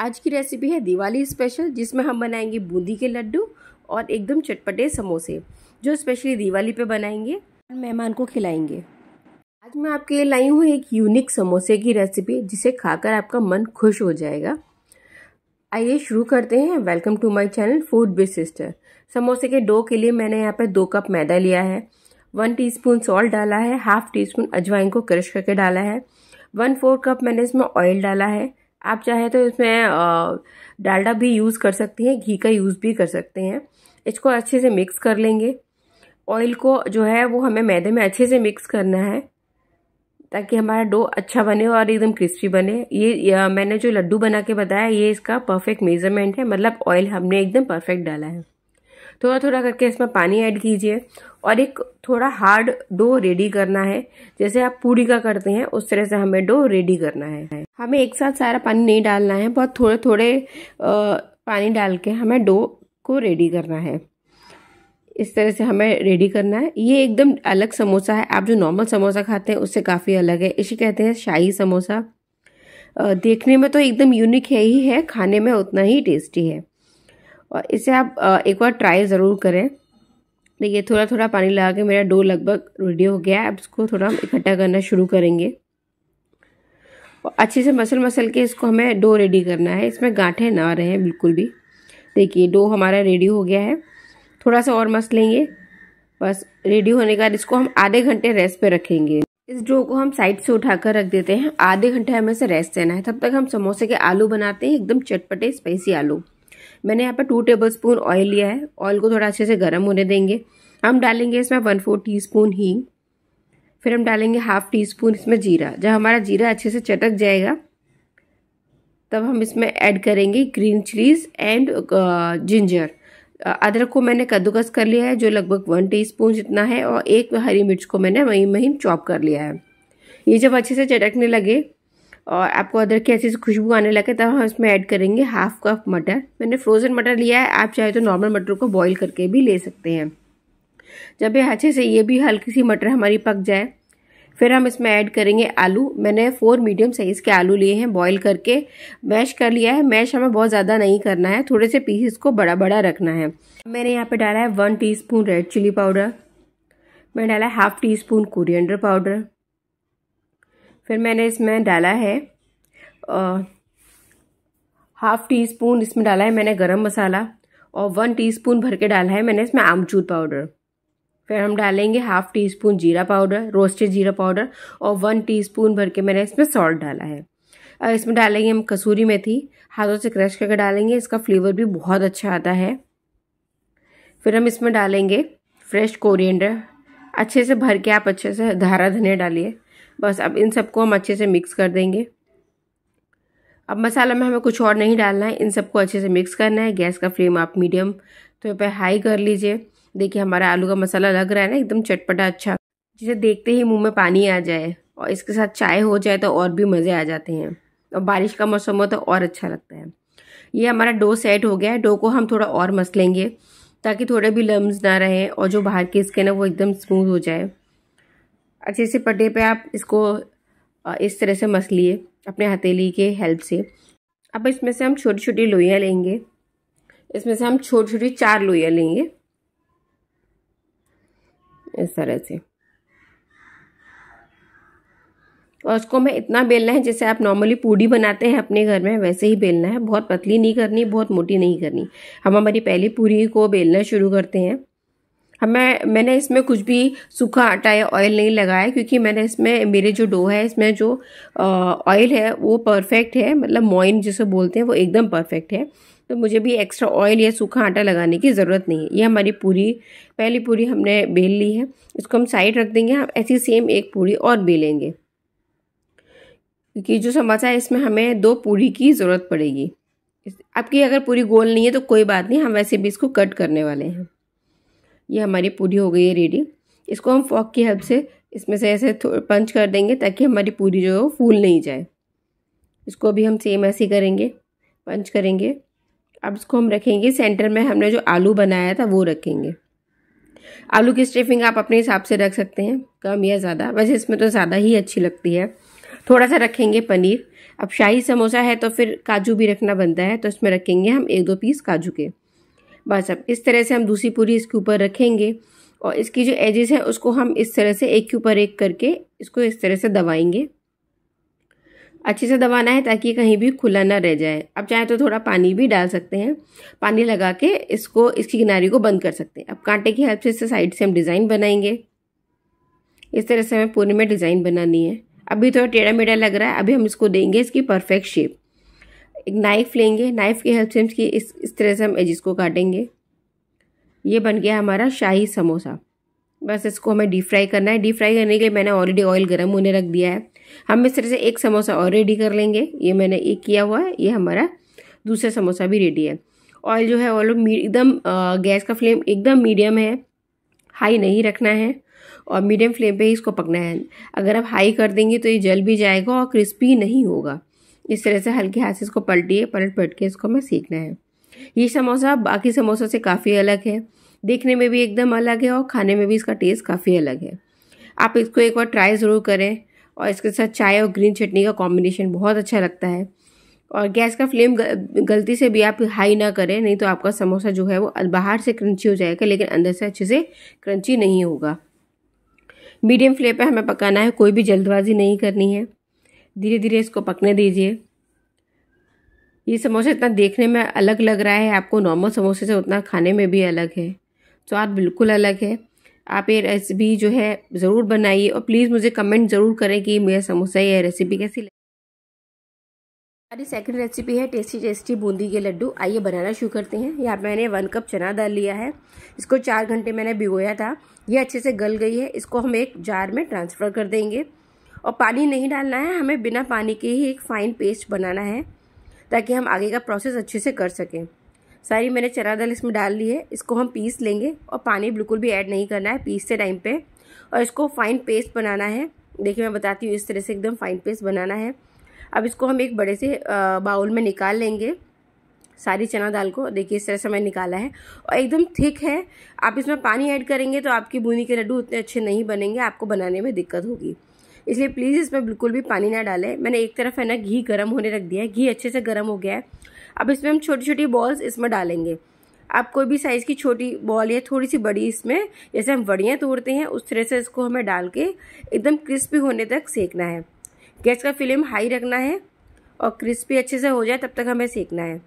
आज की रेसिपी है दिवाली स्पेशल जिसमें हम बनाएंगे बूंदी के लड्डू और एकदम चटपटे समोसे जो स्पेशली दिवाली पे बनाएंगे और मेहमान को खिलाएंगे आज मैं आपके लिए लाई हूँ एक यूनिक समोसे की रेसिपी जिसे खाकर आपका मन खुश हो जाएगा आइए शुरू करते हैं welcome to my channel food by sister समोसे के डो के लिए मैंने यहाँ पर दो कप मैदा लिया है वन स्पून सॉल्ट डाला है हाफ टी स्पून अजवाइन को क्रश करके डाला है वन फोर कप मैंने इसमें ऑयल डाला है आप चाहे तो इसमें डालडा भी यूज़ कर सकती हैं घी का यूज़ भी कर सकते हैं इसको अच्छे से मिक्स कर लेंगे ऑयल को जो है वो हमें मैदे में अच्छे से मिक्स करना है ताकि हमारा डो अच्छा बने और एकदम क्रिस्पी बने ये, ये मैंने जो लड्डू बना के बताया ये इसका परफेक्ट मेज़रमेंट है मतलब ऑयल हमने एकदम परफेक्ट डाला है थोड़ा थोड़ा करके इसमें पानी ऐड कीजिए और एक थोड़ा हार्ड डो रेडी करना है जैसे आप पूरी का करते हैं उस तरह से हमें डो रेडी करना है हमें एक साथ सारा पानी नहीं डालना है बहुत थोड़े थोड़े पानी डाल के हमें डो को रेडी करना है इस तरह से हमें रेडी करना है ये एकदम अलग समोसा है आप जो नॉर्मल समोसा खाते हैं उससे काफ़ी अलग है इसे कहते हैं शाही समोसा देखने में तो एकदम यूनिक है ही है खाने में उतना ही टेस्टी है और इसे आप एक बार ट्राई ज़रूर करें देखिए थोड़ा थोड़ा पानी लगा के मेरा डो लगभग रेडी हो गया है अब इसको थोड़ा हम इकट्ठा करना शुरू करेंगे और अच्छे से मसल मसल के इसको हमें डो रेडी करना है इसमें गांठे ना रहे बिल्कुल भी देखिए डो हमारा रेडी हो गया है थोड़ा सा और मस लेंगे बस रेडी होने के बाद इसको हम आधे घंटे रेस्ट पे रखेंगे इस डो को हम साइड से उठाकर रख देते हैं आधे घंटे हमें से रेस्ट देना है तब तक हम समोसे के आलू बनाते हैं एकदम चटपटे स्पाइसी आलू मैंने यहाँ पर टू टेबल स्पून ऑयल लिया है ऑयल को थोड़ा अच्छे से गर्म होने देंगे हम डालेंगे इसमें वन फोर टी स्पून हींग फिर हम डालेंगे हाफ टी स्पून इसमें जीरा जब हमारा जीरा अच्छे से चटक जाएगा तब हम इसमें ऐड करेंगे ग्रीन चिलीज एंड जिंजर अदरक को मैंने कद्दूकस कर लिया है जो लगभग वन टीस्पून जितना है और एक हरी मिर्च को मैंने वहीं महीन चॉप कर लिया है ये जब अच्छे से चटकने लगे और आपको अदरक की ऐसी खुशबू आने लगे तब हम इसमें ऐड करेंगे हाफ कप मटर मैंने फ्रोज़न मटर लिया है आप चाहे तो नॉर्मल मटर को बॉईल करके भी ले सकते हैं जब ये अच्छे से ये भी हल्की सी मटर हमारी पक जाए फिर हम इसमें ऐड करेंगे आलू मैंने फोर मीडियम साइज़ के आलू लिए हैं बॉईल करके मैश कर लिया है मैश हमें बहुत ज़्यादा नहीं करना है थोड़े से पीसेस को बड़ा बड़ा रखना है मैंने यहाँ पे डाला है one teaspoon red chilli powder मैंने डाला है half teaspoon coriander powder फिर मैंने इसमें डाला है हाफ़ टी स्पून इसमें डाला है मैंने गरम मसाला और वन टीस्पून भर के डाला है मैंने इसमें आमचूर पाउडर फिर हम डालेंगे हाफ़ टी स्पून जीरा पाउडर रोस्टेड जीरा पाउडर और वन टीस्पून भर के मैंने इसमें सॉल्ट डाला है और इसमें डालेंगे हम कसूरी मेथी हाथों से क्रश करके डालेंगे इसका फ्लेवर भी बहुत अच्छा आता है फिर हम इसमें डालेंगे फ्रेश कोरिएंडर अच्छे से भर के आप अच्छे से धारा धनिया डालिए बस अब इन सबको हम अच्छे से मिक्स कर देंगे अब मसाला में हमें कुछ और नहीं डालना है इन सबको अच्छे से मिक्स करना है गैस का फ्लेम आप मीडियम तो पे हाई कर लीजिए देखिए हमारा आलू का मसाला लग रहा है ना एकदम चटपटा अच्छा जिसे देखते ही मुंह में पानी आ जाए और इसके साथ चाय हो जाए तो और भी मज़े आ जाते हैं और बारिश का मौसम हो तो और अच्छा लगता है ये हमारा डो सेट हो गया है डो को हम थोड़ा और मस लेंगे ताकि थोड़े भी लम्ब ना रहें और जो बाहर के इसके ना वो एकदम स्मूथ हो जाए अच्छे से पड्डे पे आप इसको इस तरह से मसलिए अपने हथेली के हेल्प से अब इसमें से हम छोटी छोटी लोइयाँ लेंगे इसमें से हम छोटी छोटी चार लोइयाँ लेंगे इस तरह से और उसको हमें इतना बेलना है जैसे आप नॉर्मली पूड़ी बनाते हैं अपने घर में वैसे ही बेलना है बहुत पतली नहीं करनी बहुत मोटी नहीं करनी हम हमारी पहली पूरी को बेलना शुरू करते हैं हमें मैंने इसमें कुछ भी सूखा आटा या ऑयल नहीं लगाया क्योंकि मैंने इसमें मेरे जो डो है इसमें जो ऑयल है वो परफेक्ट है मतलब मोइन जिसे बोलते हैं वो एकदम परफेक्ट है तो मुझे भी एक्स्ट्रा ऑयल या सूखा आटा लगाने की ज़रूरत नहीं है ये हमारी पूरी पहली पूरी हमने बेल ली है इसको हम साइड रख देंगे हम ऐसी सेम एक पूरी और बेलेंगे क्योंकि जो समोसा है इसमें हमें दो पूरी की ज़रूरत पड़ेगी आपकी अगर पूरी गोल नहीं है तो कोई बात नहीं हम वैसे भी इसको कट करने वाले हैं ये हमारी पूरी हो गई है रेडी इसको हम फॉक की हेल्प से इसमें से ऐसे पंच कर देंगे ताकि हमारी पूरी जो है वो फूल नहीं जाए इसको भी हम सेम ऐसे करेंगे पंच करेंगे अब इसको हम रखेंगे सेंटर में हमने जो आलू बनाया था वो रखेंगे आलू की स्टफिंग आप अपने हिसाब से रख सकते हैं कम या ज़्यादा वैसे इसमें तो ज़्यादा ही अच्छी लगती है थोड़ा सा रखेंगे पनीर अब शाही समोसा है तो फिर काजू भी रखना बनता है तो इसमें रखेंगे हम एक दो पीस काजू के बस अब इस तरह से हम दूसरी पूरी इसके ऊपर रखेंगे और इसकी जो एजेस है उसको हम इस तरह से एक के ऊपर एक करके इसको इस तरह से दबाएंगे अच्छे से दबाना है ताकि कहीं भी खुला ना रह जाए अब चाहे तो थोड़ा पानी भी डाल सकते हैं पानी लगा के इसको इसकी किनारी को बंद कर सकते हैं अब कांटे की हेल्प से इससे साइड से हम डिज़ाइन बनाएंगे इस तरह से हमें पूरे में डिज़ाइन बनानी है अभी थोड़ा तो टेढ़ा मेढ़ा लग रहा है अभी हम इसको देंगे इसकी परफेक्ट शेप एक नाइफ लेंगे नाइफ की हेल्प से इसकी इस इस तरह से हम एजिस को काटेंगे ये बन गया हमारा शाही समोसा बस इसको हमें डीप फ्राई करना है डीप फ्राई करने के लिए मैंने ऑलरेडी ऑयल गर्म होने रख दिया है हम इस तरह से एक समोसा और रेडी कर लेंगे ये मैंने एक किया हुआ है ये हमारा दूसरा समोसा भी रेडी है ऑयल जो है ऑलो एकदम गैस का फ्लेम एकदम मीडियम है हाई नहीं रखना है और मीडियम फ्लेम पे ही इसको पकना है अगर आप हाई कर देंगे तो ये जल भी जाएगा और क्रिस्पी नहीं होगा इस तरह से हल्के हाथ से इसको पलटिए पलट पलट के इसको हमें सीखना है ये समोसा बाकी समोसों से काफ़ी अलग है देखने में भी एकदम अलग है और खाने में भी इसका टेस्ट काफ़ी अलग है आप इसको एक बार ट्राई ज़रूर करें और इसके साथ चाय और ग्रीन चटनी का कॉम्बिनेशन बहुत अच्छा लगता है और गैस का फ्लेम गलती से भी आप हाई ना करें नहीं तो आपका समोसा जो है वो बाहर से क्रंची हो जाएगा लेकिन अंदर से अच्छे से क्रंची नहीं होगा मीडियम फ्लेम पर हमें पकाना है कोई भी जल्दबाजी नहीं करनी है धीरे धीरे इसको पकने दीजिए ये समोसा इतना देखने में अलग लग रहा है आपको नॉर्मल समोसे से उतना खाने में भी अलग है स्वाद बिल्कुल अलग है आप ये रेसिपी जो है ज़रूर बनाइए और प्लीज़ मुझे कमेंट ज़रूर करें कि मेरा समोसा यह रेसिपी कैसी लगे हमारी सेकंड रेसिपी है टेस्टी टेस्टी बूंदी के लड्डू आइए बनाना शुरू करते हैं यहाँ पर मैंने वन कप चना दाल लिया है इसको चार घंटे मैंने भिगोया था ये अच्छे से गल गई है इसको हम एक जार में ट्रांसफ़र कर देंगे और पानी नहीं डालना है हमें बिना पानी के ही एक फ़ाइन पेस्ट बनाना है ताकि हम आगे का प्रोसेस अच्छे से कर सकें सारी मैंने चना दाल इसमें डाल ली है इसको हम पीस लेंगे और पानी बिल्कुल भी ऐड नहीं करना है पीसते टाइम पे और इसको फाइन पेस्ट बनाना है देखिए मैं बताती हूँ इस तरह से एकदम फाइन पेस्ट बनाना है अब इसको हम एक बड़े से बाउल में निकाल लेंगे सारी चना दाल को देखिए इस तरह से मैंने निकाला है और एकदम थिक है आप इसमें पानी ऐड करेंगे तो आपकी बूंदी के लड्डू उतने अच्छे नहीं बनेंगे आपको बनाने में दिक्कत होगी इसलिए प्लीज़ इसमें बिल्कुल भी पानी ना डालें मैंने एक तरफ है ना घी गर्म होने रख दिया है घी अच्छे से गर्म हो गया है अब इसमें हम छोटी छोटी बॉल्स इसमें डालेंगे आप कोई भी साइज़ की छोटी बॉल या थोड़ी सी बड़ी इसमें जैसे हम वड़ियाँ तोड़ते हैं उस तरह से इसको हमें डाल के एकदम क्रिस्पी होने तक सेकना है गैस का फ्लेम हाई रखना है और क्रिस्पी अच्छे से हो जाए तब तक हमें सेकना है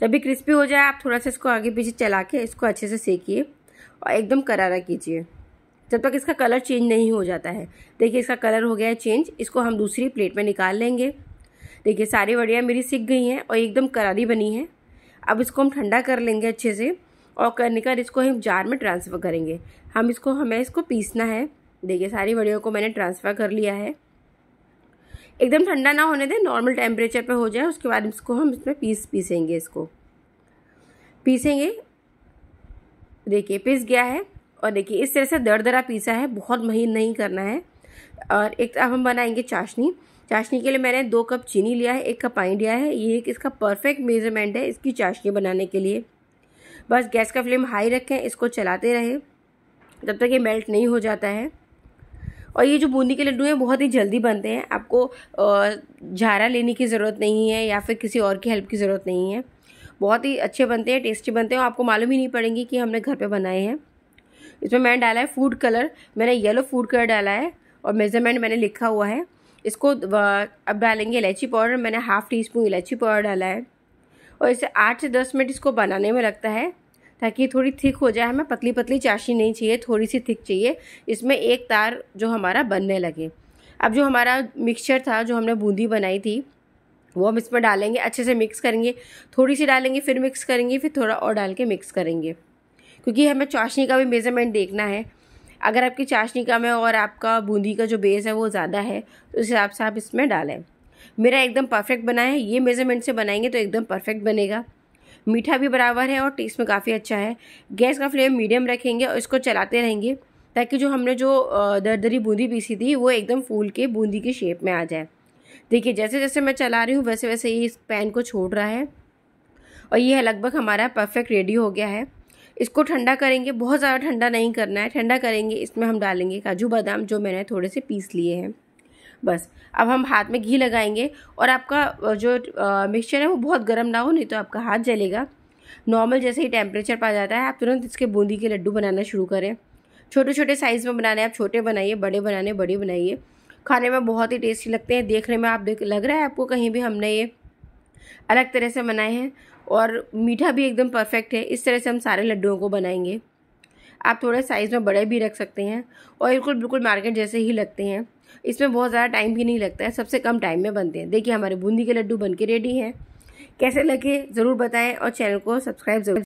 जब भी क्रिस्पी हो जाए आप थोड़ा सा इसको आगे पीछे चला के इसको अच्छे से सेकिए और एकदम करारा कीजिए जब तक इसका कलर चेंज नहीं हो जाता है देखिए इसका कलर हो गया है चेंज इसको हम दूसरी प्लेट में निकाल लेंगे देखिए सारी वड़ियाँ मेरी सीख गई हैं और एकदम करारी बनी है अब इसको हम ठंडा कर लेंगे अच्छे से और करने का इसको हम जार में ट्रांसफ़र करेंगे हम इसको हमें इसको पीसना है देखिए सारी वड़ियों को मैंने ट्रांसफ़र कर लिया है एकदम ठंडा ना होने दें नॉर्मल टेम्परेचर पर हो जाए उसके बाद इसको हम इसमें पीस पीसेंगे इसको पीसेंगे देखिए पीस गया है और देखिए इस तरह से दरा पिज़्ज़ा है बहुत महीन नहीं करना है और एक तो अब हम बनाएंगे चाशनी चाशनी के लिए मैंने दो कप चीनी लिया है एक कप पानी लिया है ये एक इसका परफेक्ट मेजरमेंट है इसकी चाशनी बनाने के लिए बस गैस का फ्लेम हाई रखें इसको चलाते रहें जब तक ये मेल्ट नहीं हो जाता है और ये जो बूंदी के लड्डू हैं बहुत ही जल्दी बनते हैं आपको झारा लेने की ज़रूरत नहीं है या फिर किसी और की हेल्प की ज़रूरत नहीं है बहुत ही अच्छे बनते हैं टेस्टी बनते हैं और आपको मालूम ही नहीं पड़ेंगी कि हमने घर पे बनाए हैं इसमें मैंने डाला है फूड कलर मैंने येलो फूड कलर डाला है और मेज़रमेंट मैंने लिखा हुआ है इसको अब डालेंगे इलायची पाउडर मैंने हाफ़ टी स्पून इलायची पाउडर डाला है और इसे आठ से दस मिनट इसको बनाने में लगता है ताकि थोड़ी थिक हो जाए हमें पतली पतली चाशनी नहीं चाहिए थोड़ी सी थिक चाहिए इसमें एक तार जो हमारा बनने लगे अब जो हमारा मिक्सचर था जो हमने बूंदी बनाई थी वो हम इसमें डालेंगे अच्छे से मिक्स करेंगे थोड़ी सी डालेंगे फिर मिक्स करेंगे फिर थोड़ा और डाल के मिक्स करेंगे क्योंकि हमें चाशनी का भी मेज़रमेंट देखना है अगर आपकी चाशनी कम है और आपका बूंदी का जो बेस है वो ज़्यादा है तो उस हिसाब से आप इसमें डालें मेरा एकदम परफेक्ट बना है ये मेज़रमेंट से बनाएंगे तो एकदम परफेक्ट बनेगा मीठा भी बराबर है और टेस्ट में काफ़ी अच्छा है गैस का फ्लेम मीडियम रखेंगे और इसको चलाते रहेंगे ताकि जो हमने जो दरदरी बूंदी पीसी थी वो एकदम फूल के बूंदी के शेप में आ जाए देखिए जैसे जैसे मैं चला रही हूँ वैसे वैसे ये इस पैन को छोड़ रहा है और ये लगभग हमारा परफेक्ट रेडी हो गया है इसको ठंडा करेंगे बहुत ज़्यादा ठंडा नहीं करना है ठंडा करेंगे इसमें हम डालेंगे काजू बादाम जो मैंने थोड़े से पीस लिए हैं बस अब हम हाथ में घी लगाएंगे और आपका जो मिक्सचर है वो बहुत गर्म ना हो नहीं तो आपका हाथ जलेगा नॉर्मल जैसे ही टेम्परेचर पा जाता है आप तुरंत इसके बूंदी के लड्डू बनाना शुरू करें छोटे छोटे साइज़ में बनाने आप छोटे बनाइए बड़े बनाने बड़े बनाइए खाने में बहुत ही टेस्टी लगते हैं देखने में आप देख लग रहा है आपको कहीं भी हमने ये अलग तरह से बनाए हैं और मीठा भी एकदम परफेक्ट है इस तरह से हम सारे लड्डुओं को बनाएंगे आप थोड़े साइज़ में बड़े भी रख सकते हैं और बिल्कुल बिल्कुल मार्केट जैसे ही लगते हैं इसमें बहुत ज़्यादा टाइम भी नहीं लगता है सबसे कम टाइम में बनते हैं देखिए हमारे बूंदी के लड्डू बन के रेडी हैं कैसे लगे ज़रूर बताएं और चैनल को सब्सक्राइब ज़रूर